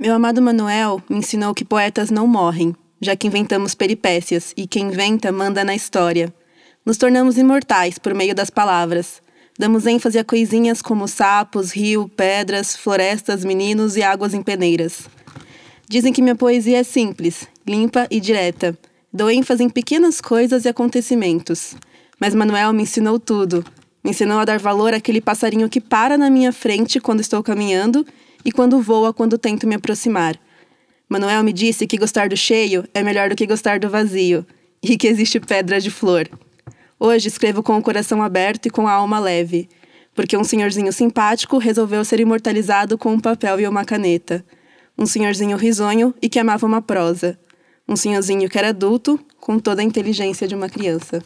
Meu amado Manuel me ensinou que poetas não morrem, já que inventamos peripécias e quem inventa manda na história. Nos tornamos imortais por meio das palavras. Damos ênfase a coisinhas como sapos, rio, pedras, florestas, meninos e águas em peneiras. Dizem que minha poesia é simples, limpa e direta. Dou ênfase em pequenas coisas e acontecimentos. Mas Manuel me ensinou tudo. Me ensinou a dar valor àquele passarinho que para na minha frente quando estou caminhando e quando voa quando tento me aproximar. Manuel me disse que gostar do cheio é melhor do que gostar do vazio, e que existe pedra de flor. Hoje escrevo com o coração aberto e com a alma leve, porque um senhorzinho simpático resolveu ser imortalizado com um papel e uma caneta. Um senhorzinho risonho e que amava uma prosa. Um senhorzinho que era adulto, com toda a inteligência de uma criança.